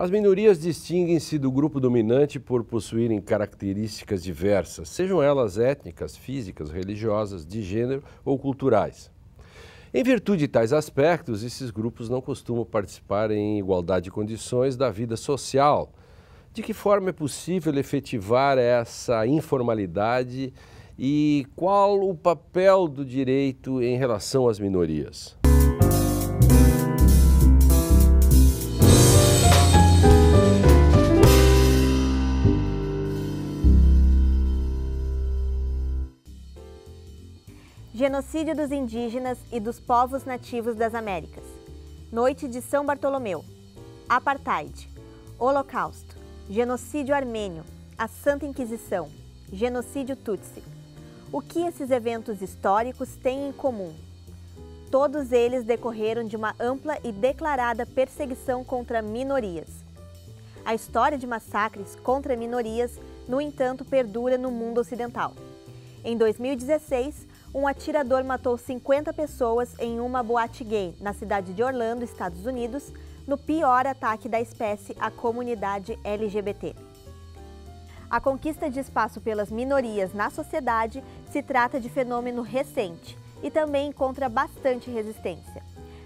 As minorias distinguem-se do grupo dominante por possuírem características diversas, sejam elas étnicas, físicas, religiosas, de gênero ou culturais. Em virtude de tais aspectos, esses grupos não costumam participar em igualdade de condições da vida social. De que forma é possível efetivar essa informalidade e qual o papel do direito em relação às minorias? Genocídio dos Indígenas e dos Povos Nativos das Américas. Noite de São Bartolomeu. Apartheid. Holocausto. Genocídio Armênio. A Santa Inquisição. Genocídio Tutsi. O que esses eventos históricos têm em comum? Todos eles decorreram de uma ampla e declarada perseguição contra minorias. A história de massacres contra minorias, no entanto, perdura no mundo ocidental. Em 2016, um atirador matou 50 pessoas em uma boate gay na cidade de Orlando, Estados Unidos, no pior ataque da espécie à comunidade LGBT. A conquista de espaço pelas minorias na sociedade se trata de fenômeno recente e também encontra bastante resistência.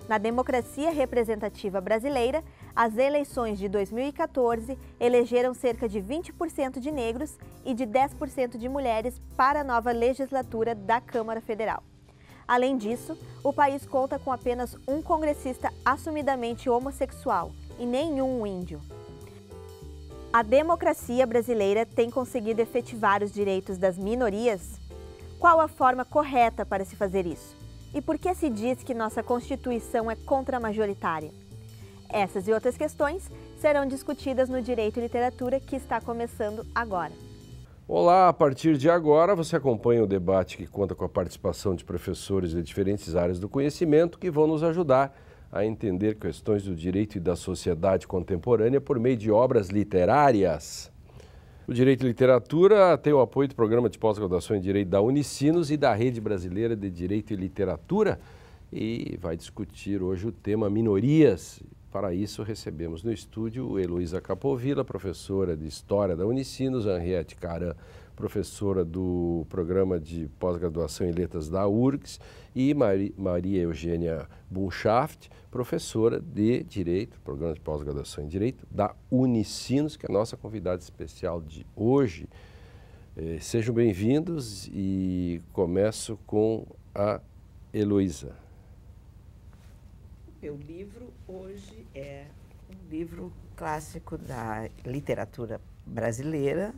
Na democracia representativa brasileira, as eleições de 2014 elegeram cerca de 20% de negros e de 10% de mulheres para a nova legislatura da Câmara Federal. Além disso, o país conta com apenas um congressista assumidamente homossexual e nenhum índio. A democracia brasileira tem conseguido efetivar os direitos das minorias? Qual a forma correta para se fazer isso? E por que se diz que nossa Constituição é contramajoritária? Essas e outras questões serão discutidas no Direito e Literatura que está começando agora. Olá, a partir de agora você acompanha o debate que conta com a participação de professores de diferentes áreas do conhecimento que vão nos ajudar a entender questões do direito e da sociedade contemporânea por meio de obras literárias. O Direito e Literatura tem o apoio do Programa de Pós-Graduação em Direito da Unicinos e da Rede Brasileira de Direito e Literatura e vai discutir hoje o tema minorias para isso, recebemos no estúdio Heloísa Capovilla, professora de História da Unicinos, Henriette Caran, professora do programa de pós-graduação em letras da URGS, e Maria Eugênia Bunchaft, professora de Direito, programa de pós-graduação em Direito da Unicinos, que é a nossa convidada especial de hoje. Eh, sejam bem-vindos e começo com a Heloísa. Meu livro hoje é um livro clássico da literatura brasileira,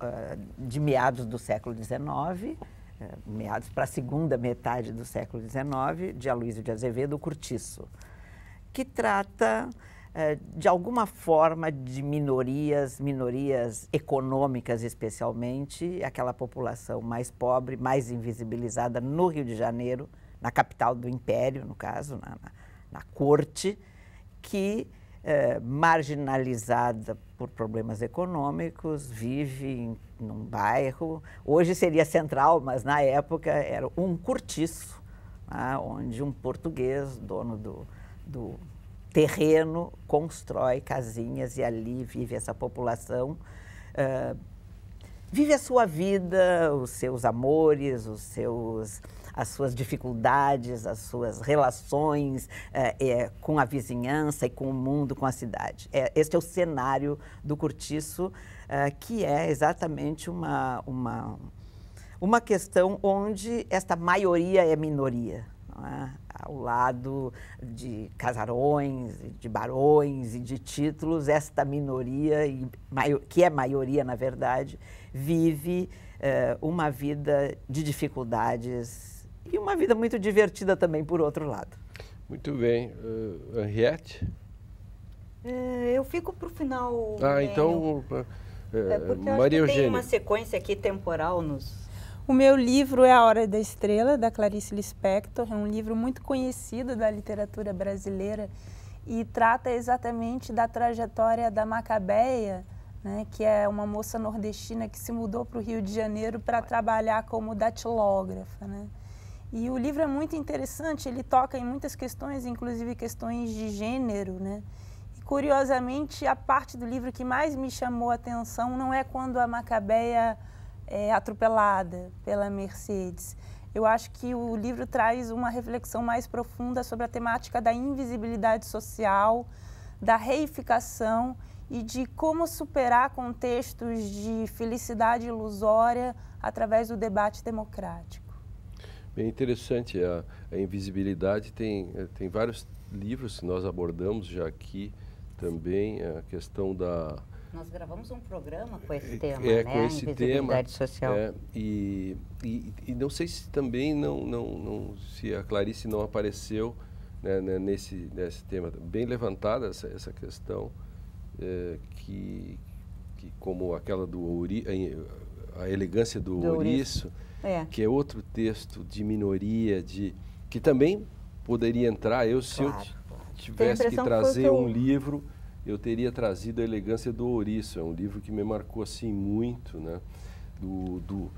ah, de meados do século XIX, eh, meados para a segunda metade do século XIX, de Aloysio de Azevedo, Curtiço, que trata eh, de alguma forma de minorias, minorias econômicas especialmente, aquela população mais pobre, mais invisibilizada no Rio de Janeiro, na capital do império, no caso, na, na na corte, que, eh, marginalizada por problemas econômicos, vive em, num bairro, hoje seria central, mas na época era um cortiço, né, onde um português, dono do, do terreno, constrói casinhas e ali vive essa população. Eh, vive a sua vida, os seus amores, os seus as suas dificuldades, as suas relações é, é, com a vizinhança e com o mundo, com a cidade. É, este é o cenário do cortiço, é, que é exatamente uma, uma, uma questão onde esta maioria é minoria. É? Ao lado de casarões, de barões e de títulos, esta minoria, que é maioria na verdade, vive eh, uma vida de dificuldades e uma vida muito divertida também, por outro lado. Muito bem. Uh, Henriette? É, eu fico para o final. Ah, então. É, Maria Eugênia tem uma sequência aqui temporal nos. O meu livro é A Hora da Estrela, da Clarice Lispector. É um livro muito conhecido da literatura brasileira e trata exatamente da trajetória da Macabeia, né, que é uma moça nordestina que se mudou para o Rio de Janeiro para trabalhar como datilógrafa. Né? E o livro é muito interessante, ele toca em muitas questões, inclusive questões de gênero. Né? E, curiosamente, a parte do livro que mais me chamou a atenção não é quando a Macabeia é atropelada pela Mercedes. Eu acho que o livro traz uma reflexão mais profunda sobre a temática da invisibilidade social, da reificação e de como superar contextos de felicidade ilusória através do debate democrático. Bem interessante, a, a invisibilidade tem, eh, tem vários livros que nós abordamos já aqui também, a questão da... Nós gravamos um programa com esse é, tema, é, né? Com esse invisibilidade tema, social. É, e, e, e, não sei se também não, não, não se a Clarice não apareceu né, né nesse, nesse tema. Bem levantada essa, essa questão é, que, que, como aquela do Ouri, a elegância do, do ouriço, é. que é outro texto de minoria, de que também poderia entrar. Eu se claro, eu tivesse que trazer que um livro, eu teria trazido a elegância do ouriço. É um livro que me marcou assim muito, né? Do, do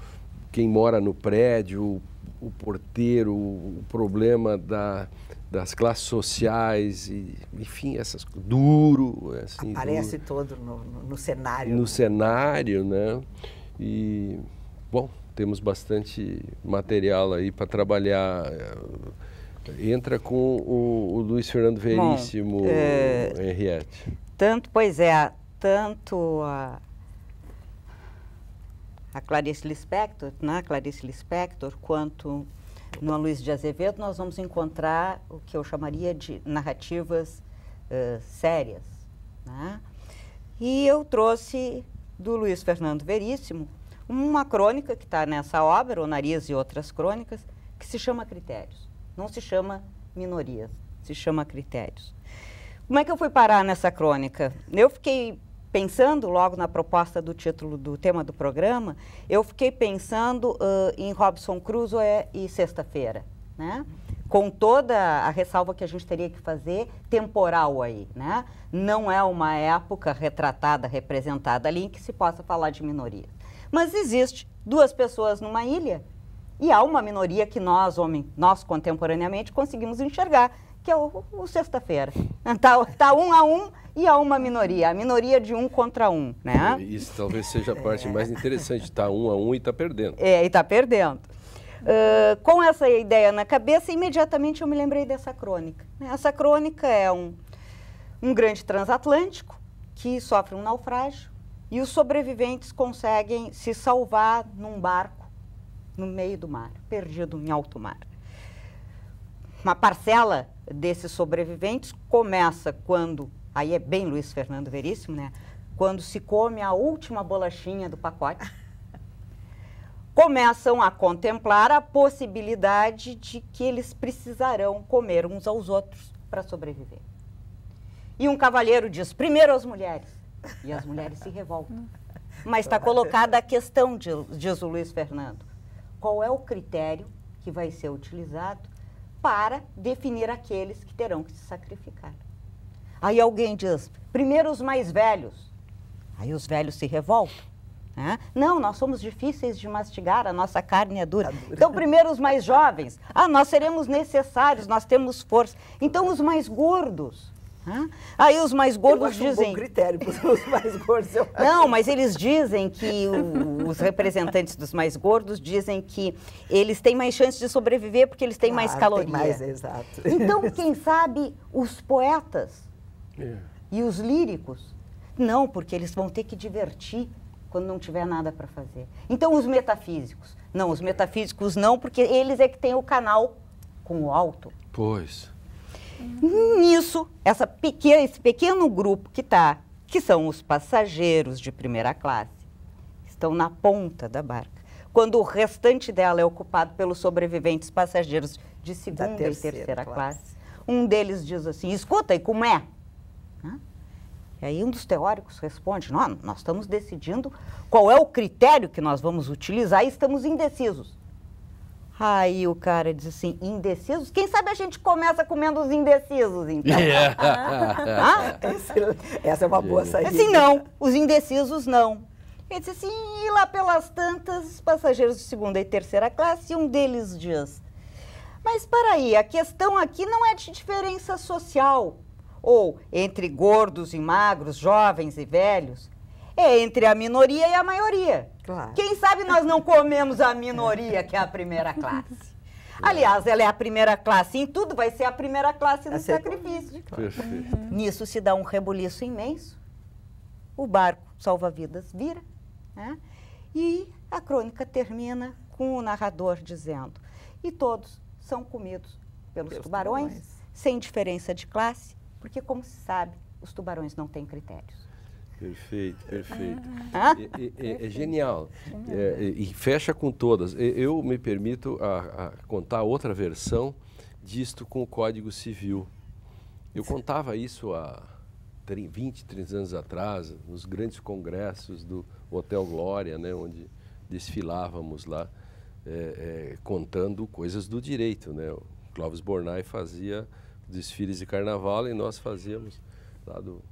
quem mora no prédio, o porteiro, o problema da, das classes sociais, e, enfim, essas duro. Assim, Aparece duro, todo no, no, cenário. No cenário, né? E, bom, temos bastante material aí para trabalhar. É, entra com o, o Luiz Fernando Veríssimo, bom, é, Henriette. Tanto, pois é, tanto a, a Clarice Lispector, na né, Clarice Lispector, quanto no Luiz de Azevedo, nós vamos encontrar o que eu chamaria de narrativas uh, sérias. Né? E eu trouxe do Luiz Fernando Veríssimo uma crônica que está nessa obra, O Nariz e Outras Crônicas, que se chama Critérios. Não se chama minorias, se chama Critérios. Como é que eu fui parar nessa crônica? Eu fiquei pensando logo na proposta do título do tema do programa, eu fiquei pensando uh, em Robson Crusoe e Sexta-feira, né? Com toda a ressalva que a gente teria que fazer temporal aí, né? Não é uma época retratada, representada ali em que se possa falar de minoria. Mas existe duas pessoas numa ilha e há uma minoria que nós, homem, nós contemporaneamente conseguimos enxergar, que é o, o sexta-feira. Está tá um a um e há uma minoria, a minoria de um contra um, né? Isso talvez seja a parte mais interessante, está um a um e está perdendo. É, e está perdendo. Uh, com essa ideia na cabeça, imediatamente eu me lembrei dessa crônica. Né? Essa crônica é um, um grande transatlântico que sofre um naufrágio e os sobreviventes conseguem se salvar num barco no meio do mar, perdido em alto mar. Uma parcela desses sobreviventes começa quando Aí é bem Luiz Fernando Veríssimo, né? Quando se come a última bolachinha do pacote, começam a contemplar a possibilidade de que eles precisarão comer uns aos outros para sobreviver. E um cavalheiro diz: primeiro as mulheres. E as mulheres se revoltam. Mas está colocada a questão, diz o Luiz Fernando. Qual é o critério que vai ser utilizado para definir aqueles que terão que se sacrificar? Aí alguém diz, primeiro os mais velhos. Aí os velhos se revoltam. Né? Não, nós somos difíceis de mastigar, a nossa carne é dura. Tá então, primeiro os mais jovens. Ah, nós seremos necessários, nós temos força. Então, os mais gordos. Hã? Né? Aí os mais gordos eu acho dizem. Um bom critério para os mais gordos. Eu acho. Não, mas eles dizem que o, os representantes dos mais gordos dizem que eles têm mais chance de sobreviver porque eles têm claro, mais ah, calorias. mais, exato. Então, quem sabe os poetas é. E os líricos? Não, porque eles vão ter que divertir quando não tiver nada para fazer. Então, os metafísicos? Não, os metafísicos não, porque eles é que têm o canal com o alto. Pois. Hum, nisso, essa pequena, esse pequeno grupo que está, que são os passageiros de primeira classe, estão na ponta da barca, quando o restante dela é ocupado pelos sobreviventes passageiros de segunda terceira, e terceira classe. classe. Um deles diz assim: escuta, e como é? Né? E aí um dos teóricos responde, não, nós estamos decidindo qual é o critério que nós vamos utilizar e estamos indecisos. Aí o cara diz assim, indecisos? Quem sabe a gente começa comendo os indecisos, então. Yeah. É. ah? Essa é uma boa saída. Assim, não, os indecisos não. Ele disse assim, e lá pelas tantas, passageiros de segunda e terceira classe, e um deles diz, mas para aí, a questão aqui não é de diferença social, ou entre gordos e magros, jovens e velhos, é entre a minoria e a maioria. Claro. Quem sabe nós não comemos a minoria, que é a primeira classe. Aliás, ela é a primeira classe em tudo, vai ser a primeira classe no sacrifício. Claro. Uhum. Nisso se dá um rebuliço imenso. O barco salva-vidas vira. Né? E a crônica termina com o narrador dizendo: E todos são comidos pelos, pelos tubarões, tubarões, sem diferença de classe, porque, como se sabe, os tubarões não têm critérios. Perfeito, perfeito. Ah. ah é, é, é, genial. É, e fecha com todas. Eu me permito a, a contar outra versão disto com o Código Civil. Eu contava isso há 20, 30 anos atrás, nos grandes congressos do Hotel Glória, né, onde desfilávamos lá, é, é, contando coisas do direito. Né? O Clóvis Bornai fazia desfiles de carnaval e nós fazíamos lá do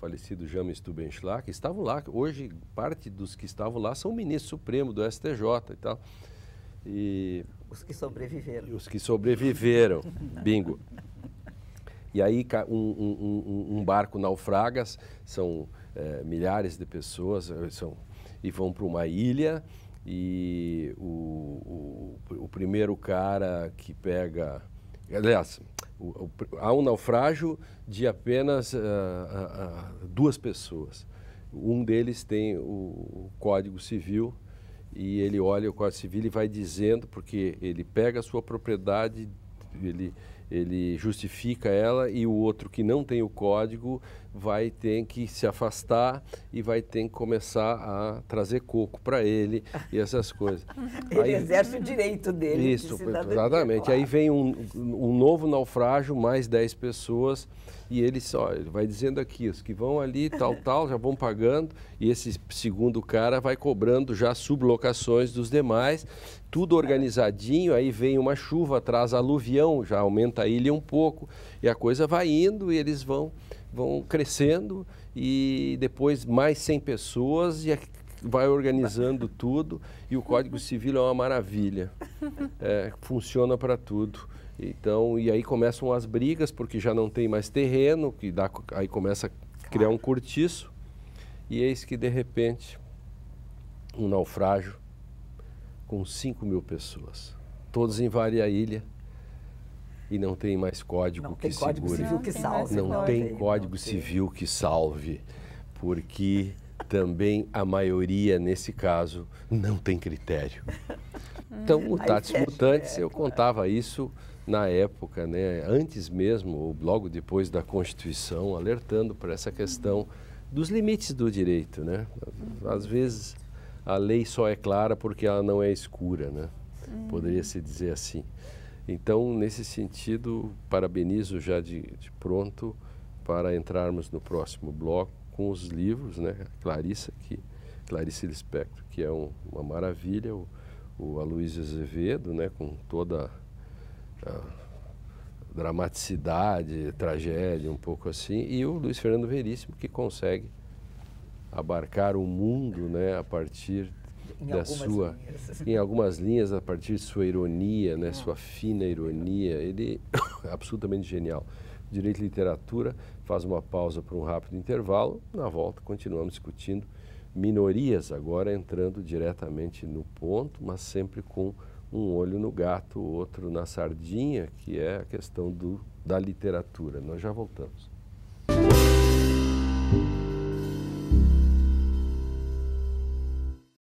falecido James Tubenschlag, que estavam lá, hoje parte dos que estavam lá são ministros supremo do STJ e tal. E os que sobreviveram. Os que sobreviveram, bingo. E aí um, um, um, barco naufraga, são é, milhares de pessoas eh, são, e vão para uma ilha e o, o, o primeiro cara que pega... Aliás, o, o, há um naufrágio de apenas uh, uh, duas pessoas. Um deles tem o, o, Código Civil e ele olha o Código Civil e vai dizendo, porque ele pega a sua propriedade, ele, ele justifica ela e o outro que não tem o código vai ter que se afastar e vai ter que começar a trazer coco para ele e essas coisas. ele aí, exerce o direito dele. Isso, de exatamente. Claro. Aí vem um, um novo naufrágio, mais 10 pessoas, e ele só ele vai dizendo aqui, os que vão ali, tal, tal, já vão pagando, e esse segundo cara vai cobrando já sublocações dos demais, tudo organizadinho, aí vem uma chuva, traz aluvião, já aumenta a ilha um pouco, e a coisa vai indo e eles vão vão crescendo e depois mais 100 pessoas e vai organizando tudo e o Código Civil é uma maravilha, é, funciona para tudo. Então, e aí começam as brigas porque já não tem mais terreno, que dá, aí começa a criar um cortiço e eis que de repente um naufrágio com 5 mil pessoas, todos em Varia Ilha, e não tem mais código não que tem segure. Código civil que salve. Não, não tem código civil que salve, porque também a maioria, nesse caso, não tem critério. Então, Tatis mutantes, é, eu contava isso na época, né, antes mesmo, ou logo depois da Constituição, alertando para essa questão dos limites do direito. Né? Às vezes, a lei só é clara porque ela não é escura, né? Uhum. poderia se dizer assim. Então, nesse sentido, parabenizo já de, de pronto para entrarmos no próximo bloco com os livros, né? Clarissa, que, Clarice Lispector, que é um, uma maravilha, o, o Aloysio Azevedo, né? com toda a dramaticidade, tragédia, um pouco assim, e o Luiz Fernando Veríssimo, que consegue abarcar o mundo né? a partir da sua linhas. em algumas linhas a partir de sua ironia, né, é. sua fina ironia, ele é absolutamente genial. Direito e literatura faz uma pausa para um rápido intervalo, na volta continuamos discutindo minorias agora entrando diretamente no ponto, mas sempre com um olho no gato, outro na sardinha, que é a questão do, da literatura. Nós já voltamos.